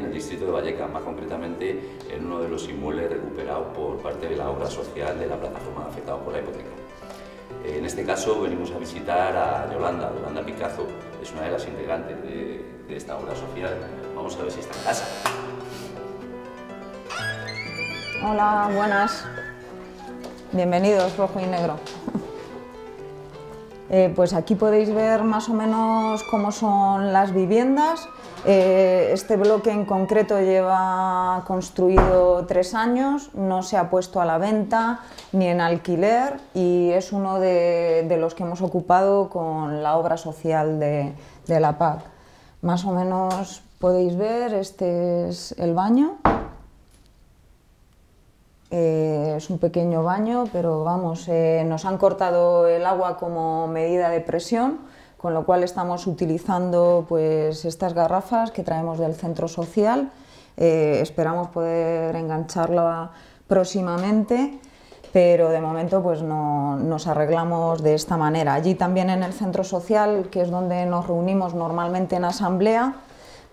en el distrito de Valleca, más concretamente en uno de los inmuebles recuperados por parte de la obra social de la plataforma afectada por la hipoteca. Eh, en este caso venimos a visitar a Yolanda, Yolanda Picazo, es una de las integrantes de, de esta obra social. Vamos a ver si está en casa. Hola, buenas. Bienvenidos, rojo y negro. Eh, pues aquí podéis ver más o menos cómo son las viviendas. Eh, este bloque en concreto lleva construido tres años, no se ha puesto a la venta ni en alquiler y es uno de, los que hemos ocupado con la obra social de la PAC. Más o menos podéis ver, este es el baño. Eh, es un pequeño baño, pero vamos, eh, nos han cortado el agua como medida de presión, con lo cual estamos utilizando pues, estas garrafas que traemos del centro social. Eh, esperamos poder engancharla próximamente, pero de momento pues, no, nos arreglamos de esta manera. Allí también en el centro social, que es donde nos reunimos normalmente en asamblea,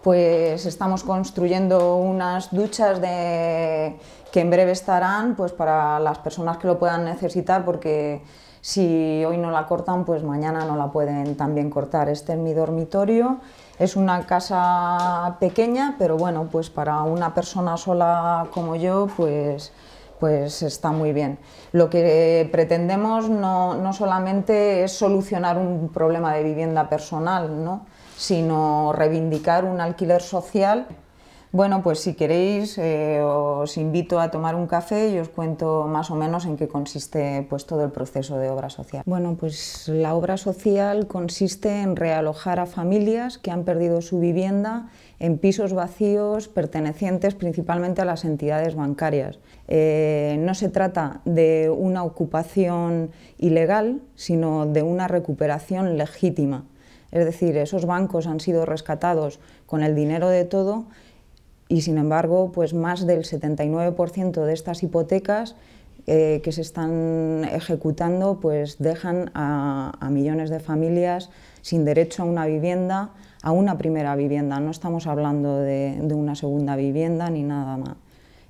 pues estamos construyendo unas duchas de que en breve estarán pues, para las personas que lo puedan necesitar, porque si hoy no la cortan, pues mañana no la pueden también cortar. Este es mi dormitorio. Es una casa pequeña, pero bueno, pues para una persona sola como yo, pues, pues está muy bien. Lo que pretendemos no, no solamente es solucionar un problema de vivienda personal, ¿no? sino reivindicar un alquiler social bueno, pues si queréis eh, os invito a tomar un café y os cuento más o menos en qué consiste pues, todo el proceso de obra social. Bueno, pues la obra social consiste en realojar a familias que han perdido su vivienda en pisos vacíos pertenecientes principalmente a las entidades bancarias. Eh, no se trata de una ocupación ilegal, sino de una recuperación legítima. Es decir, esos bancos han sido rescatados con el dinero de todo y sin embargo pues más del 79% de estas hipotecas eh, que se están ejecutando pues dejan a, millones de familias sin derecho a una vivienda, a una primera vivienda, no estamos hablando de, una segunda vivienda ni nada más.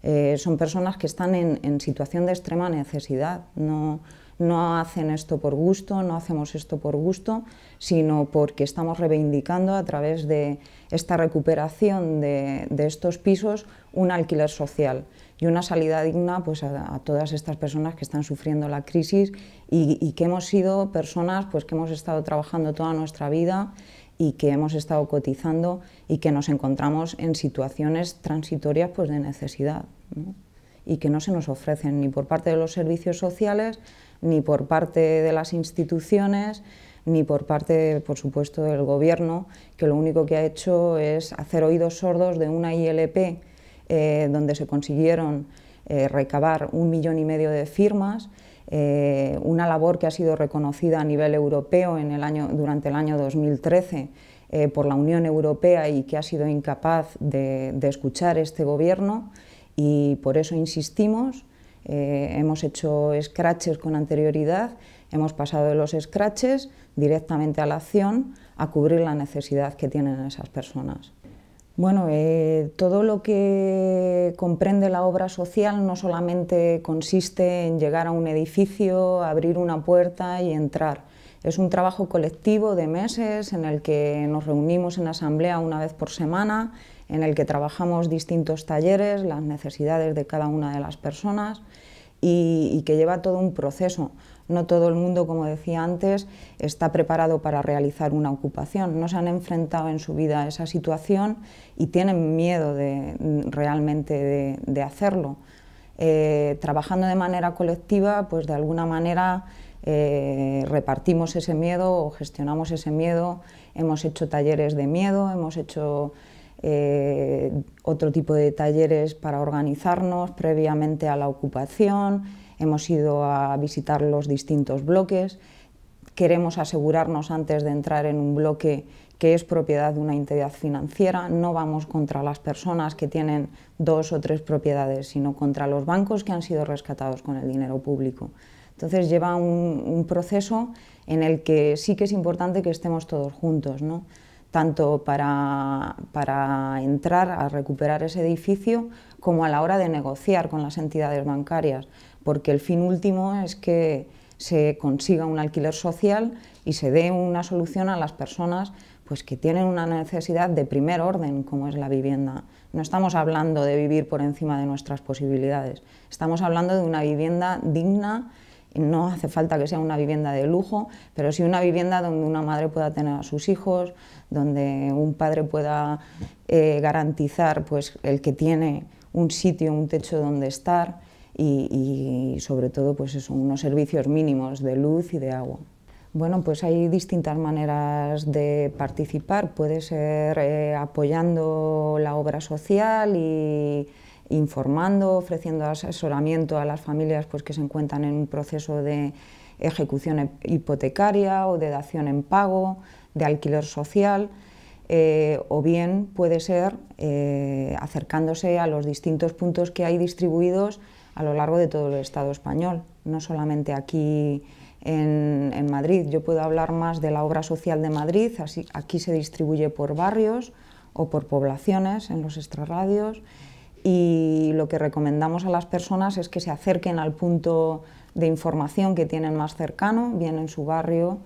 Eh, son personas que están en, situación de extrema necesidad, no, no hacen esto por gusto, no hacemos esto por gusto, sino porque estamos reivindicando a través de esta recuperación de, estos pisos un alquiler social y una salida digna pues, a, todas estas personas que están sufriendo la crisis y, que hemos sido personas pues, que hemos estado trabajando toda nuestra vida y que hemos estado cotizando y que nos encontramos en situaciones transitorias pues, de necesidad y que no se nos ofrecen ni por parte de los servicios sociales, ni por parte de las instituciones, ni por parte, por supuesto, del Gobierno, que lo único que ha hecho es hacer oídos sordos de una ILP eh, donde se consiguieron eh, recabar un millón y medio de firmas, eh, una labor que ha sido reconocida a nivel europeo en el año, durante el año 2013 por la Unión Europea y que ha sido incapaz de escuchar este Gobierno y por eso insistimos, eh, hemos hecho scratches con anterioridad, hemos pasado de los scratches directamente a la acción a cubrir la necesidad que tienen esas personas. Bueno, eh, todo lo que comprende la obra social no solamente consiste en llegar a un edificio, abrir una puerta y entrar. Es un trabajo colectivo de meses en el que nos reunimos en asamblea una vez por semana, en el que trabajamos distintos talleres, las necesidades de cada una de las personas y, que lleva todo un proceso. No todo el mundo, como decía antes, está preparado para realizar una ocupación. No se han enfrentado en su vida a esa situación y tienen miedo de, realmente de, hacerlo. Eh, trabajando de manera colectiva, pues de alguna manera eh, repartimos ese miedo o gestionamos ese miedo. Hemos hecho talleres de miedo, hemos hecho eh, otro tipo de talleres para organizarnos previamente a la ocupación, hemos ido a visitar los distintos bloques, queremos asegurarnos antes de entrar en un bloque que es propiedad de una entidad financiera, no vamos contra las personas que tienen dos o tres propiedades, sino contra los bancos que han sido rescatados con el dinero público. Entonces lleva un, un proceso en el que sí que es importante que estemos todos juntos. ¿no? tanto para, entrar a recuperar ese edificio como a la hora de negociar con las entidades bancarias, porque el fin último es que se consiga un alquiler social y se dé una solución a las personas pues que tienen una necesidad de primer orden como es la vivienda. No estamos hablando de vivir por encima de nuestras posibilidades, estamos hablando de una vivienda digna no hace falta que sea una vivienda de lujo, pero sí una vivienda donde una madre pueda tener a sus hijos, donde un padre pueda eh, garantizar pues, el que tiene un sitio, un techo donde estar y, sobre todo pues unos servicios mínimos de luz y de agua. Bueno, pues hay distintas maneras de participar. Puede ser eh, apoyando la obra social y informando, ofreciendo asesoramiento a las familias pues, que se encuentran en un proceso de ejecución hipotecaria o de dación en pago, de alquiler social, eh, o bien puede ser eh, acercándose a los distintos puntos que hay distribuidos a lo largo de todo el Estado español, no solamente aquí en, Madrid. Yo puedo hablar más de la obra social de Madrid, aquí se distribuye por barrios o por poblaciones en los extrarradios y lo que recomendamos a las personas es que se acerquen al punto de información que tienen más cercano, bien en su barrio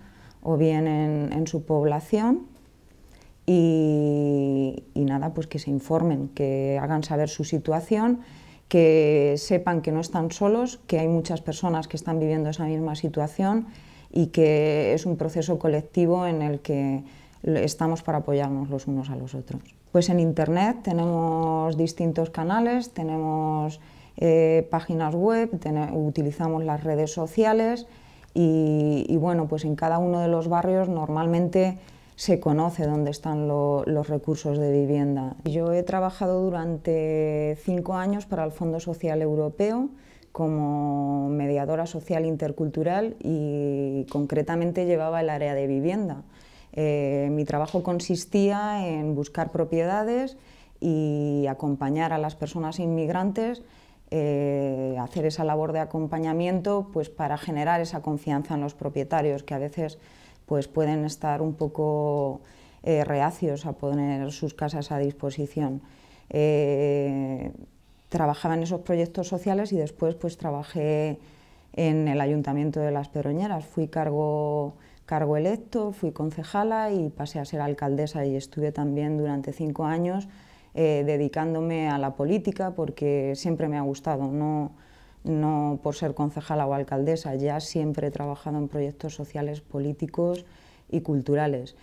o bien en, su población. y, nada, pues que se informen, que hagan saber su situación, que sepan que no están solos, que hay muchas personas que están viviendo esa misma situación y que es un proceso colectivo en el que estamos para apoyarnos los unos a los otros. Pues en Internet tenemos distintos canales, tenemos eh, páginas web, utilizamos las redes sociales y, bueno, pues en cada uno de los barrios normalmente se conoce dónde están los recursos de vivienda. Yo he trabajado durante cinco años para el Fondo Social Europeo como mediadora social intercultural y concretamente llevaba el área de vivienda. Eh, mi trabajo consistía en buscar propiedades y acompañar a las personas inmigrantes, eh, hacer esa labor de acompañamiento pues, para generar esa confianza en los propietarios que a veces pues, pueden estar un poco eh, reacios a poner sus casas a disposición. trabajaba en esos proyectos sociales y después pues, trabajé en el Ayuntamiento de Las Pedroñeras. Fui cargo cargo electo, fui concejala y pasé a ser alcaldesa y estuve también durante cinco años eh, dedicándome a la política porque siempre me ha gustado, no, no por ser concejala o alcaldesa, ya siempre he trabajado en proyectos sociales, políticos y culturales.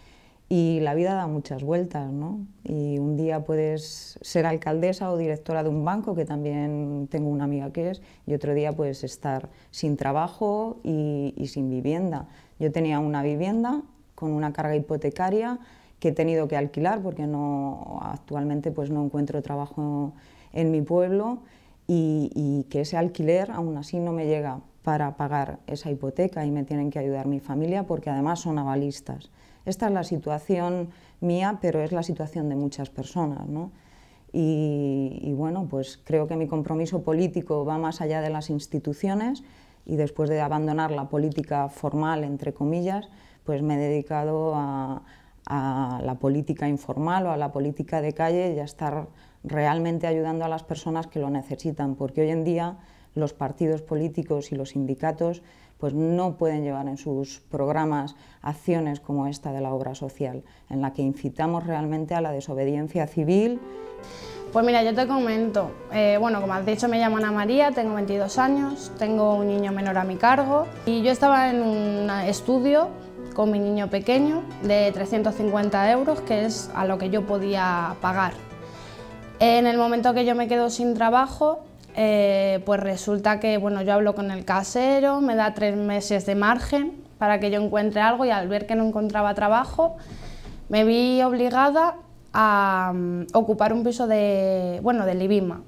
Y la vida da muchas vueltas, ¿no? Y un día puedes ser alcaldesa o directora de un banco, que también tengo una amiga que es, y otro día puedes estar sin trabajo y sin vivienda. Yo tenía una vivienda con una carga hipotecaria que he tenido que alquilar porque no, actualmente pues no encuentro trabajo en mi pueblo y, que ese alquiler aún así no me llega para pagar esa hipoteca y me tienen que ayudar mi familia porque además son avalistas. Esta es la situación mía, pero es la situación de muchas personas. y, bueno, pues creo que mi compromiso político va más allá de las instituciones y después de abandonar la política formal, entre comillas, pues me he dedicado a, la política informal o a la política de calle y a estar realmente ayudando a las personas que lo necesitan, porque hoy en día los partidos políticos y los sindicatos pues no pueden llevar en sus programas acciones como esta de la obra social, en la que incitamos realmente a la desobediencia civil. Pues mira, yo te comento, eh, bueno, como has dicho, me llamo Ana María, tengo 22 años, tengo un niño menor a mi cargo y yo estaba en un estudio con mi niño pequeño de 350 euros, que es a lo que yo podía pagar. En el momento que yo me quedo sin trabajo, eh, pues resulta que bueno, yo hablo con el casero, me da tres meses de margen para que yo encuentre algo y al ver que no encontraba trabajo, me vi obligada a mm, ocupar un piso de, bueno, de Libisma.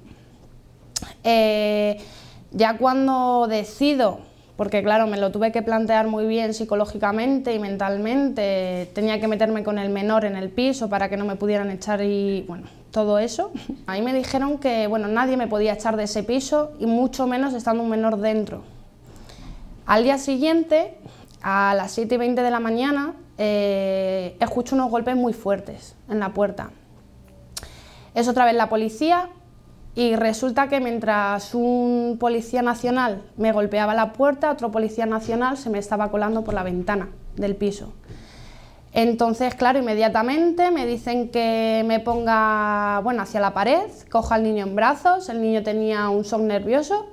Eh, ya cuando decido, porque claro, me lo tuve que plantear muy bien psicológicamente y mentalmente, tenía que meterme con el menor en el piso para que no me pudieran echar y bueno, todo eso. Ahí me dijeron que bueno, nadie me podía echar de ese piso y mucho menos estando un menor dentro. Al día siguiente, a las 7 y 20 de la mañana, eh, escucho unos golpes muy fuertes en la puerta. Es otra vez la policía y resulta que mientras un policía nacional me golpeaba la puerta, otro policía nacional se me estaba colando por la ventana del piso. Entonces, claro, inmediatamente me dicen que me ponga, bueno, hacia la pared, coja al niño en brazos, el niño tenía un son nervioso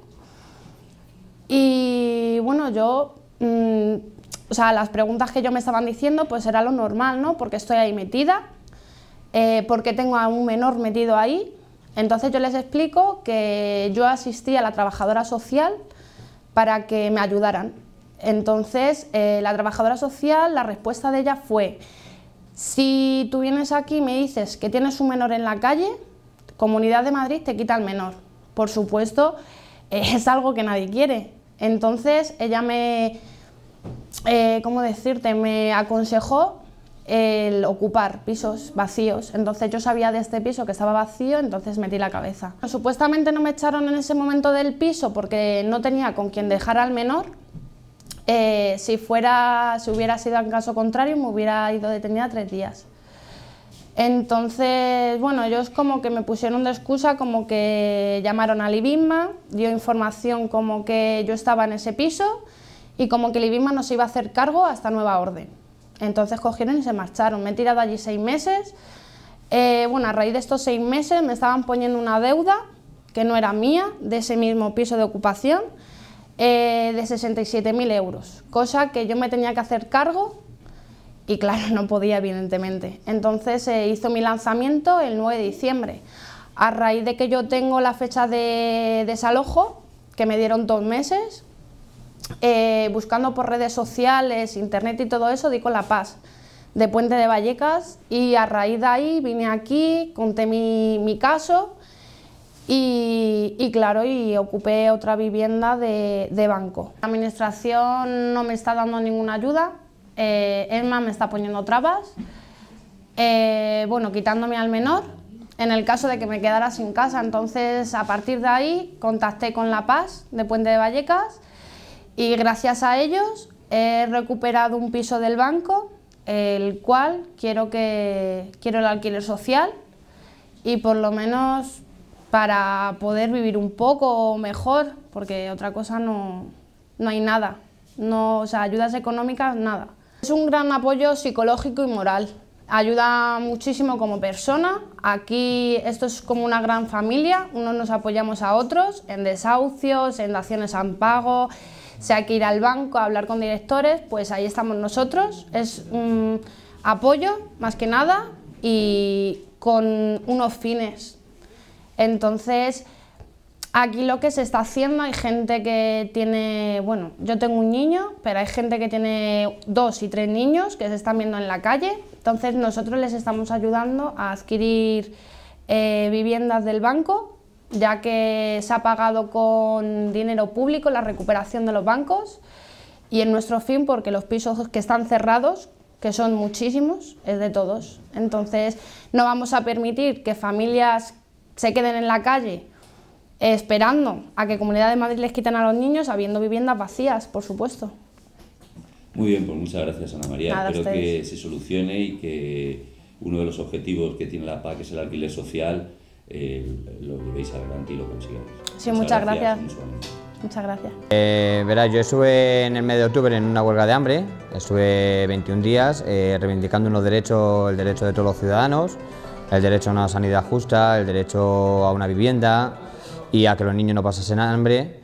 y bueno, yo mm, o sea, las preguntas que yo me estaban diciendo, pues era lo normal, ¿no? Porque estoy ahí metida, eh, porque tengo a un menor metido ahí. Entonces yo les explico que yo asistí a la trabajadora social para que me ayudaran. Entonces eh, la trabajadora social, la respuesta de ella fue, si tú vienes aquí y me dices que tienes un menor en la calle, Comunidad de Madrid te quita el menor. Por supuesto, es algo que nadie quiere. Entonces ella me eh, ¿cómo decirte? Me aconsejó el ocupar pisos vacíos. Entonces yo sabía de este piso que estaba vacío, entonces metí la cabeza. Supuestamente no me echaron en ese momento del piso porque no tenía con quien dejar al menor. Eh, si, fuera, si hubiera sido en caso contrario, me hubiera ido detenida tres días. Entonces, bueno, ellos como que me pusieron de excusa, como que llamaron a Libisma, dio información como que yo estaba en ese piso y como que el nos no se iba a hacer cargo a esta nueva orden. Entonces cogieron y se marcharon. Me he tirado allí seis meses. Eh, bueno, a raíz de estos seis meses me estaban poniendo una deuda que no era mía, de ese mismo piso de ocupación, eh, de 67.000 euros, cosa que yo me tenía que hacer cargo y claro, no podía evidentemente. Entonces se eh, hizo mi lanzamiento el 9 de diciembre. A raíz de que yo tengo la fecha de desalojo, que me dieron dos meses, eh, buscando por redes sociales, internet y todo eso, di con La Paz, de Puente de Vallecas, y a raíz de ahí vine aquí, conté mi, caso y, claro, y ocupé otra vivienda de, de, banco. La administración no me está dando ninguna ayuda, eh, Emma me está poniendo trabas, eh, bueno, quitándome al menor, en el caso de que me quedara sin casa. Entonces, a partir de ahí, contacté con La Paz de Puente de Vallecas y gracias a ellos he recuperado un piso del banco, el cual quiero, que, quiero el alquiler social y por lo menos para poder vivir un poco mejor, porque otra cosa no, hay nada. No, o ayudas económicas, nada. Es un gran apoyo psicológico y moral. Ayuda muchísimo como persona. Aquí esto es como una gran familia. Unos nos apoyamos a otros en desahucios, en daciones a pago, si hay que ir al banco a hablar con directores, pues ahí estamos nosotros. Es un apoyo, más que nada, y con unos fines. Entonces, aquí lo que se está haciendo, hay gente que tiene, bueno, yo tengo un niño, pero hay gente que tiene dos y tres niños que se están viendo en la calle, entonces nosotros les estamos ayudando a adquirir eh, viviendas del banco ya que se ha pagado con dinero público la recuperación de los bancos y en nuestro fin porque los pisos que están cerrados, que son muchísimos, es de todos. Entonces no vamos a permitir que familias se queden en la calle esperando a que Comunidad de Madrid les quiten a los niños habiendo viviendas vacías, por supuesto. Muy bien, pues muchas gracias Ana María. Espero que se solucione y que uno de los objetivos que tiene la PAC, es el alquiler social, eh, lo llevéis adelante y lo consigáis. Sí, muchas, gracias. Muchas gracias. Eh, verás, yo estuve en el mes de octubre en una huelga de hambre, estuve 21 días eh, reivindicando los derechos, el derecho de todos los ciudadanos, el derecho a una sanidad justa, el derecho a una vivienda y a que los niños no pasasen hambre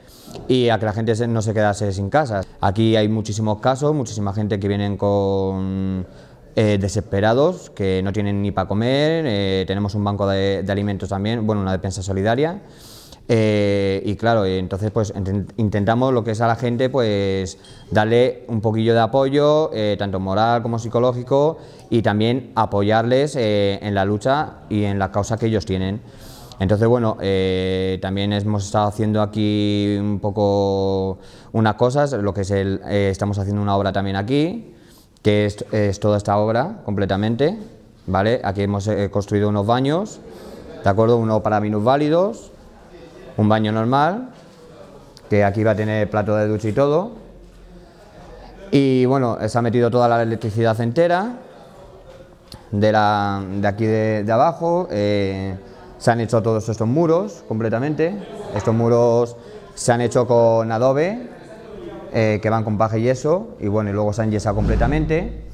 y a que la gente no se quedase sin casa. Aquí hay muchísimos casos, muchísima gente que vienen con eh, desesperados, que no tienen ni para comer, eh, tenemos un banco de, alimentos también, bueno, una defensa solidaria. Eh, y claro, entonces pues intentamos lo que es a la gente, pues darle un poquillo de apoyo, tanto moral como psicológico, y también apoyarles en la lucha y en la causa que ellos tienen. Entonces, bueno, también hemos estado haciendo aquí un poco unas cosas, lo que es el, estamos haciendo una obra también aquí, que es, toda esta obra completamente, ¿vale? Aquí hemos eh, construido unos baños, ¿de acuerdo? Uno para minusválidos, un baño normal, que aquí va a tener plato de ducha y todo. Y bueno, se ha metido toda la electricidad entera de, la, de aquí de, abajo. Eh, se han hecho todos estos muros completamente. Estos muros se han hecho con adobe, eh, que van con paje y yeso, y bueno, y luego se han yesado completamente.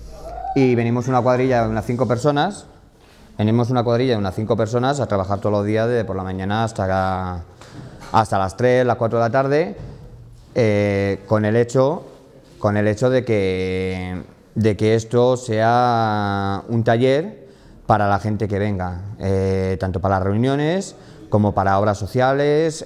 Y venimos una cuadrilla de unas cinco personas, venimos una cuadrilla unas cinco personas a trabajar todos los días, desde por la mañana hasta, hasta las 3, las 4 de la tarde, eh, con, el hecho, con el hecho de que, de que esto sea un taller para la gente que venga, eh, tanto para las reuniones como para obras sociales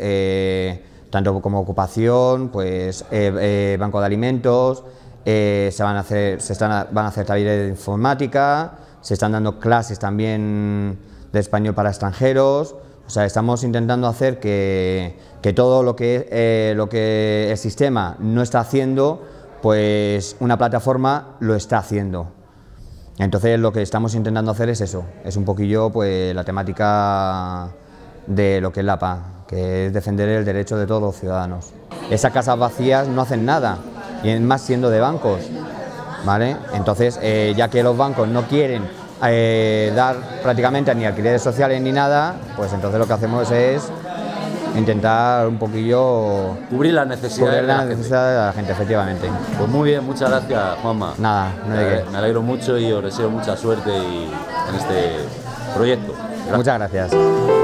tanto como ocupación, pues eh, eh, banco de alimentos, eh, se van a hacer, se están, van a hacer talleres de informática, se están dando clases también de español para extranjeros, o sea, estamos intentando hacer que, todo lo que, lo que el sistema no está haciendo, pues una plataforma lo está haciendo. Entonces lo que estamos intentando hacer es eso, es un poquillo pues, la temática de lo que es la PA es defender el derecho de todos los ciudadanos. Esas casas vacías no hacen nada, y es más siendo de bancos. ¿vale? Entonces, eh, ya que los bancos no quieren eh, dar prácticamente ni alquileres sociales ni nada, pues entonces lo que hacemos es intentar un poquillo cubrir las necesidades, de, la gente. efectivamente. Pues muy bien, muchas gracias Juanma. Nada, no hay eh, Me alegro mucho y os deseo mucha suerte en este proyecto. Muchas gracias.